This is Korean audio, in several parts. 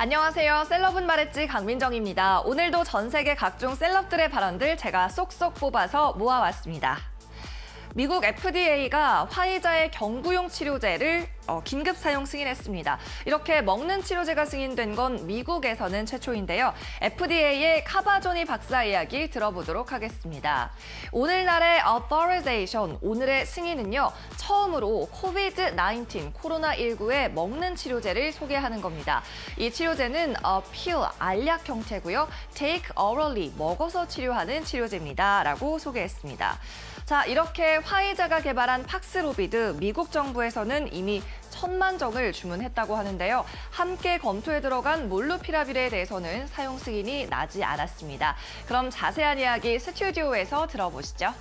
안녕하세요. 셀럽은 말했지 강민정입니다. 오늘도 전 세계 각종 셀럽들의 발언들 제가 쏙쏙 뽑아서 모아왔습니다. 미국 FDA가 화이자의 경구용 치료제를 어, 긴급 사용 승인했습니다. 이렇게 먹는 치료제가 승인된 건 미국에서는 최초인데요. FDA의 카바존이 박사 이야기 들어보도록 하겠습니다. 오늘날의 authorization, 오늘의 승인은요. 처음으로 COVID-19, 코로나19의 먹는 치료제를 소개하는 겁니다. 이 치료제는 어, pill, 알약 형태고요. take orally, 먹어서 치료하는 치료제입니다. 라고 소개했습니다. 자, 이렇게 화이자가 개발한 팍스로비드 미국 정부에서는 이미 천만 정을 주문했다고 하는데요. 함께 검토에 들어간 몰루피라빌에 대해서는 사용 승인이 나지 않았습니다. 그럼 자세한 이야기 스튜디오에서 들어보시죠.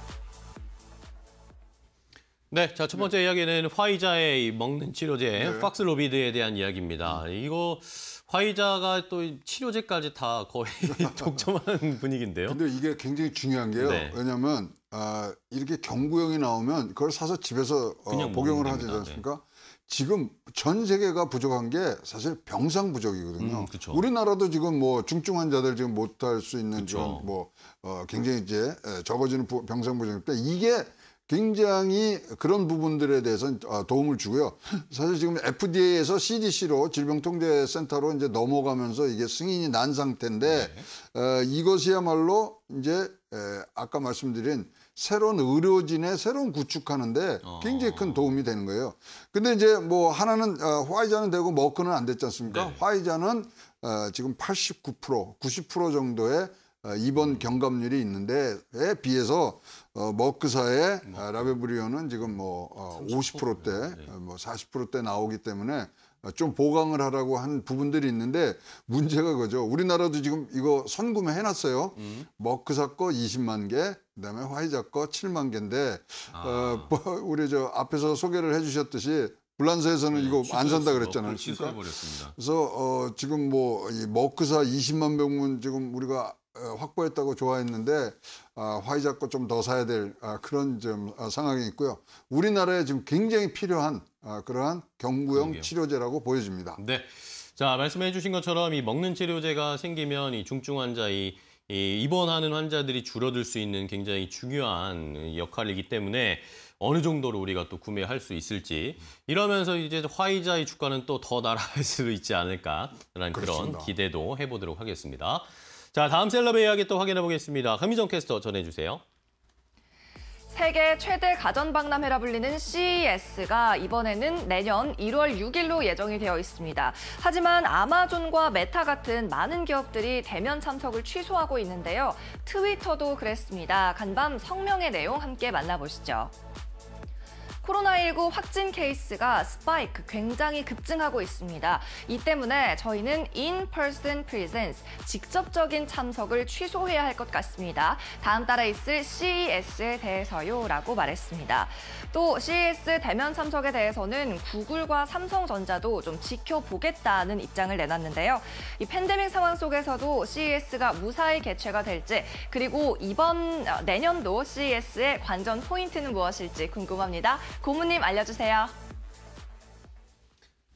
네, 자, 첫 번째 이야기는 화이자의 먹는 치료제, 네. 팍스로비드에 대한 이야기입니다. 이거 화이자가 또 치료제까지 다 거의 독점하는 분위기인데요. 근데 이게 굉장히 중요한 게요. 네. 왜냐하면 아, 이렇게 경구용이 나오면 그걸 사서 집에서 어, 복용을 하지 않습니까? 네. 지금 전 세계가 부족한 게 사실 병상 부족이거든요. 음, 우리나라도 지금 뭐 중증 환자들 지금 못할 수 있는 그뭐 어, 굉장히 이제 적어지는 병상 부족 때문에 이게 굉장히 그런 부분들에 대해서는 아, 도움을 주고요. 사실 지금 FDA에서 CDC로 질병통제센터로 이제 넘어가면서 이게 승인이 난 상태인데 네. 어, 이것이야말로 이제 에, 아까 말씀드린 새로운 의료진의 새로운 구축하는데 어. 굉장히 큰 도움이 되는 거예요. 근데 이제 뭐 하나는 어, 화이자는 되고 머크는 안 됐지 않습니까? 네. 화이자는 어, 지금 89% 90% 정도의 어, 입원 음. 경감률이 있는데에 비해서 어, 머크사의 뭐. 네. 아, 라베브리오는 지금 뭐 어, 50%대, 네. 어, 뭐 40%대 나오기 때문에 어, 좀 보강을 하라고 한 부분들이 있는데 문제가 그죠. 우리나라도 지금 이거 선구매 해놨어요. 음. 머크사 거 20만 개, 그다음에 화이자 거 7만 개인데 아. 어, 뭐 우리 저 앞에서 소개를 해주셨듯이 불란서에서는 네, 이거 안 산다 그랬잖아요. 그러니까? 그래서 어, 지금 뭐 이 머크사 20만 병문 지금 우리가 어, 확보했다고 좋아했는데 아, 화이자 거좀더 사야 될 아, 그런 좀 아, 상황이 있고요. 우리나라에 지금 굉장히 필요한 아, 그러한 경구형 그러게요. 치료제라고 보여집니다. 네. 자 말씀해 주신 것처럼 이 먹는 치료제가 생기면 이 중증 환자 이, 이 입원하는 환자들이 줄어들 수 있는 굉장히 중요한 역할이기 때문에 어느 정도로 우리가 또 구매할 수 있을지 이러면서 이제 화이자의 주가는 또 더 날아갈 수도 있지 않을까라는 그렇습니다. 그런 기대도 해보도록 하겠습니다. 자, 다음 셀럽의 이야기 또 확인해 보겠습니다. 현미정 캐스터 전해주세요. 세계 최대 가전박람회라 불리는 CES가 이번에는 내년 1월 6일로 예정이 되어 있습니다. 하지만 아마존과 메타 같은 많은 기업들이 대면 참석을 취소하고 있는데요. 트위터도 그랬습니다. 간밤 성명의 내용 함께 만나보시죠. 코로나19 확진 케이스가 스파이크 굉장히 급증하고 있습니다. 이 때문에 저희는 인퍼 p e r s o n 직접적인 참석을 취소해야 할 것 같습니다. 다음 달에 있을 CES에 대해서요 라고 말했습니다. 또 CES 대면 참석에 대해서는 구글과 삼성전자도 좀 지켜보겠다는 입장을 내놨는데요. 이 팬데믹 상황 속에서도 CES가 무사히 개최가 될지 그리고 이번 어, 내년도 CES의 관전 포인트는 무엇일지 궁금합니다. 고모님 알려주세요.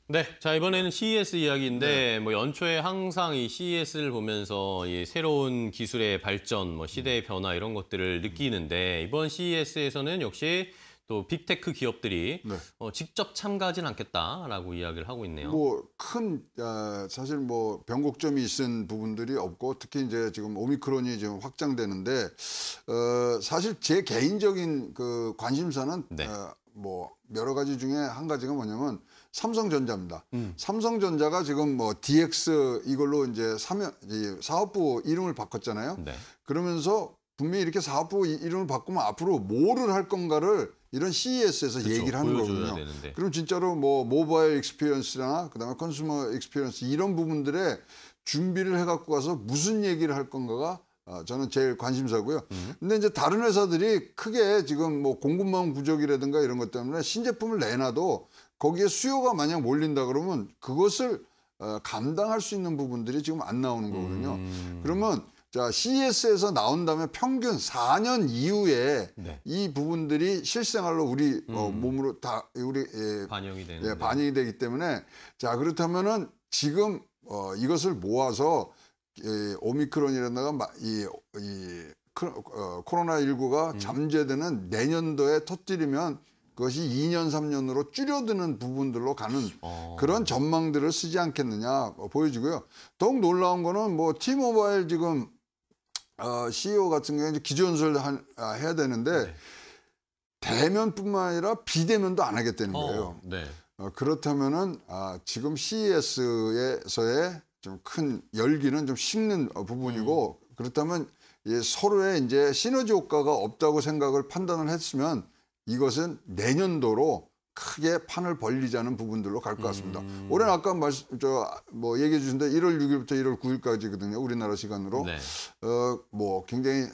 네, 자 이번에는 CES 이야기인데 네. 뭐 연초에 항상 이 CES를 보면서 이 새로운 기술의 발전, 뭐 시대의 변화 이런 것들을 느끼는데 이번 CES에서는 역시 또 빅테크 기업들이 네. 어, 직접 참가하진 않겠다라고 이야기를 하고 있네요. 뭐큰 어, 아, 사실 뭐 변곡점이 있은 부분들이 없고 특히 이제 지금 오미크론이 지금 확장되는데 어, 사실 제 개인적인 그 관심사는 네. 어, 뭐 여러 가지 중에 한 가지가 뭐냐면 삼성전자입니다. 음. 삼성전자가 지금 뭐 DX 이걸로 이제 사면 사업부 이름을 바꿨잖아요. 네. 그러면서 분명히 이렇게 사업부 이름을 바꾸면 앞으로 뭐를 할 건가를 이런 CES에서 그렇 얘기를 하는 거거든요. 되는데. 그럼 진짜로 뭐 모바일 익스피리언스나 그다음에 컨슈머 익스피리언스 이런 부분들에 준비를 해갖고 가서 무슨 얘기를 할 건가가 어, 저는 제일 관심사고요. 음. 근데 이제 다른 회사들이 크게 지금 뭐 공급망 부족이라든가 이런 것 때문에 신제품을 내놔도 거기에 수요가 만약 몰린다 그러면 그것을 어, 감당할 수 있는 부분들이 지금 안 나오는 거거든요. 음. 그러면 자 CES에서 나온 다음에 평균 4년 이후에 네. 이 부분들이 실생활로 우리 어, 음. 어, 몸으로 다 우리 예, 반영이 되는 예, 반영이 되기 때문에 자 그렇다면은 지금 어, 이것을 모아서 이 오미크론이라든가 이, 이 어, 코로나19가 음. 잠재되는 내년도에 터뜨리면 그것이 2년, 3년으로 줄여드는 부분들로 가는 어... 그런 전망들을 쓰지 않겠느냐 어, 보여지고요. 더욱 놀라운 거는 뭐 티모바일 지금 어, CEO 같은 경우에 기존설 아, 해야 되는데 네. 대면뿐만 아니라 비대면도 안 하겠다는 어, 거예요. 어, 네. 어, 그렇다면은 아, 지금 CES에서의 좀큰 열기는 좀 식는 부분이고 음. 그렇다면 예, 서로의 이제 시너지 효과가 없다고 생각을 판단을 했으면 이것은 내년도로 크게 판을 벌리자는 부분들로 갈 것 같습니다. 음... 올해는 아까 말씀 저 뭐 얘기해 주신 대로 1월 6일부터 1월 9일까지거든요. 우리나라 시간으로 네. 어뭐 굉장히 에,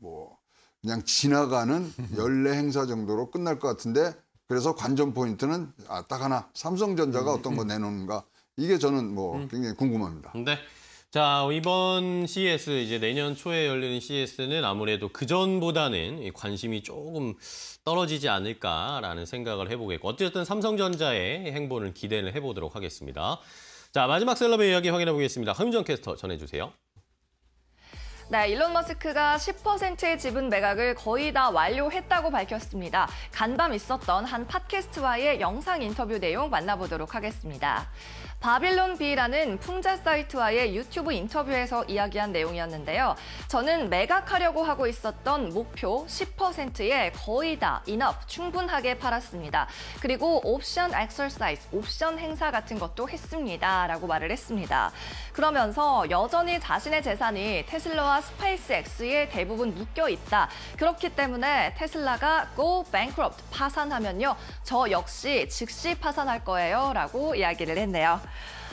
뭐 그냥 지나가는 연례 행사 정도로 끝날 것 같은데 그래서 관전 포인트는 아, 딱 하나 삼성전자가 음. 어떤 거 내놓는가 이게 저는 뭐 음. 굉장히 궁금합니다. 네. 자, 이번 CES, 이제 내년 초에 열리는 CES는 아무래도 그전보다는 관심이 조금 떨어지지 않을까라는 생각을 해보겠고, 어쨌든 삼성전자의 행보를 기대를 해보도록 하겠습니다. 자, 마지막 셀럽의 이야기 확인해 보겠습니다. 허윤정 캐스터 전해주세요. 네, 일론 머스크가 10%의 지분 매각을 거의 다 완료했다고 밝혔습니다. 간밤 있었던 한 팟캐스트와의 영상 인터뷰 내용 만나보도록 하겠습니다. 바빌론 B라는 풍자 사이트와의 유튜브 인터뷰에서 이야기한 내용이었는데요. 저는 매각하려고 하고 있었던 목표 10%에 거의 다 enough 충분하게 팔았습니다. 그리고 옵션 엑설사이즈, 옵션 행사 같은 것도 했습니다. 라고 말을 했습니다. 그러면서 여전히 자신의 재산이 테슬라와 스페이스X에 대부분 묶여 있다. 그렇기 때문에 테슬라가 go bankrupt 파산하면요. 저 역시 즉시 파산할 거예요. 라고 이야기를 했네요.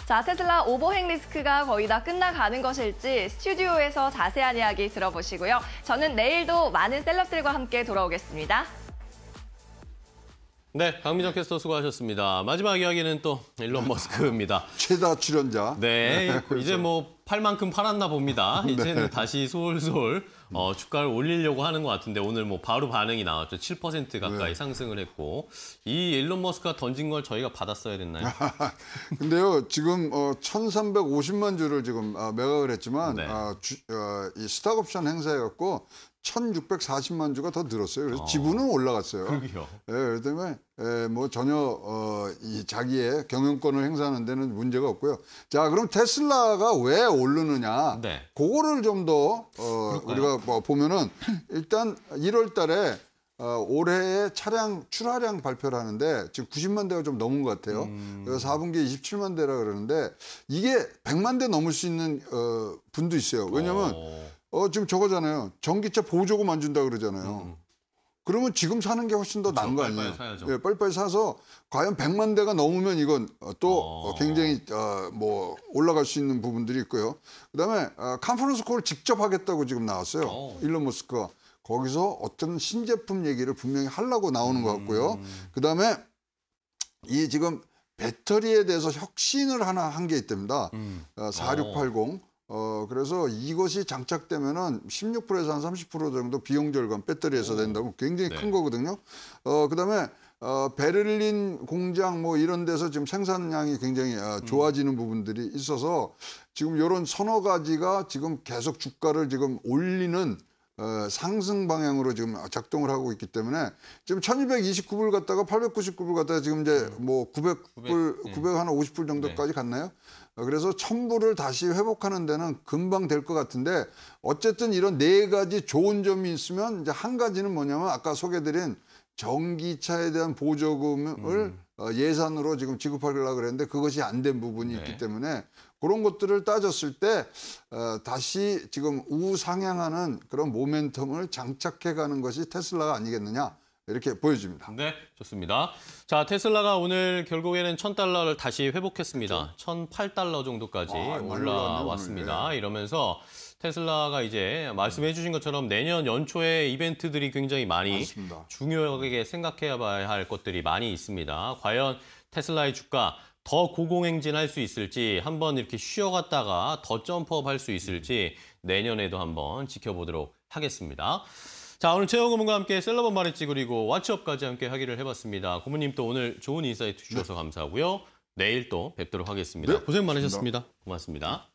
자, 테슬라 오버행 리스크가 거의 다 끝나가는 것일지 스튜디오에서 자세한 이야기 들어보시고요. 저는 내일도 많은 셀럽들과 함께 돌아오겠습니다. 네, 강민정 캐스터 수고하셨습니다. 마지막 이야기는 또 일론 머스크입니다. 최다 출연자. 네, 이제 뭐 팔만큼 팔았나 봅니다. 네. 이제는 네. 다시 솔솔 어, 주가를 올리려고 하는 것 같은데 오늘 뭐 바로 반응이 나왔죠. 7% 가까이 네. 상승을 했고 이 일론 머스크가 던진 걸 저희가 받았어야 됐나요? 근데요 지금 어, 1,350만 주를 지금 어, 매각을 했지만 네. 어, 주, 어, 이 스탁옵션 행사였갖고 1,640만 주가 더 늘었어요. 그래서 어. 지분은 올라갔어요. 그러게요. 예, 그렇기 때문에 예, 뭐 전혀 어, 이 자기의 경영권을 행사하는 데는 문제가 없고요. 자, 그럼 테슬라가 왜 오르느냐? 네. 그거를 좀더 어, 우리가 뭐 보면은 일단 1월 달에 어, 올해의 차량 출하량 발표를 하는데 지금 90만 대가 좀 넘은 것 같아요. 음. 그래서 4분기에 27만 대라 그러는데 이게 100만 대 넘을 수 있는 어, 분도 있어요. 왜냐면 하 어. 어, 지금 저거잖아요. 전기차 보조금 안 준다 그러잖아요. 음. 음. 그러면 지금 사는 게 훨씬 더 나은 그렇죠, 거 아니에요? 빨리 사야죠. 예, 빨리빨리 사서 과연 100만 대가 넘으면 이건 어, 또 어. 어... 굉장히 어, 뭐 올라갈 수 있는 부분들이 있고요. 그다음에 어, 컨퍼런스 콜을 직접 하겠다고 지금 나왔어요. 어... 일론 머스크가 거기서 어떤 신제품 얘기를 분명히 하려고 나오는 것 같고요. 음... 그다음에 이 지금 배터리에 대해서 혁신을 하나 한 게 있답니다. 음. 4680. 어, 어, 그래서 이것이 장착되면은 16%에서 한 30% 정도 비용 절감 배터리에서 된다고 굉장히 네. 큰 거거든요. 어, 그 다음에 어, 베를린 공장 뭐 이런 데서 지금 생산량이 굉장히 어, 음. 좋아지는 음. 부분들이 있어서 지금 이런 서너 가지가 지금 계속 주가를 지금 올리는 어, 상승 방향으로 지금 작동을 하고 있기 때문에 지금 1229불 갔다가 899불 갔다가 지금 이제 음. 뭐 900불, 900, 음. 950불 정도까지 네. 갔나요? 어, 그래서 첨부를 다시 회복하는 데는 금방 될 것 같은데 어쨌든 이런 네 가지 좋은 점이 있으면 이제 한 가지는 뭐냐면 아까 소개드린 전기차에 대한 보조금을 음. 어, 예산으로 지금 지급하려고 그랬는데 그것이 안 된 부분이 네. 있기 때문에 그런 것들을 따졌을 때 어, 다시 지금 우상향하는 그런 모멘텀을 장착해 가는 것이 테슬라가 아니겠느냐. 이렇게 보여집니다. 네, 좋습니다. 자, 테슬라가 오늘 결국에는 천달러를 다시 회복했습니다. 그렇죠. 천팔 달러 정도까지 아, 올라왔습니다. 예. 이러면서 테슬라가 이제 말씀해 주신 것처럼 내년 연초에 이벤트들이 굉장히 많이 맞습니다. 중요하게 생각해 야할 것들이 많이 있습니다. 과연 테슬라의 주가 더 고공행진할 수 있을지 한번 이렇게 쉬어갔다가 더 점프업 할 수 있을지 음. 내년에도 한번 지켜보도록 하겠습니다. 자, 오늘 최영 고문과 함께 셀러번 바리지 그리고 왓츠업까지 함께 하기를 해봤습니다. 고모님또 오늘 좋은 인사이트 주셔서 네. 감사하고요. 내일 또 뵙도록 하겠습니다. 네. 고생 많으셨습니다. 고맙습니다.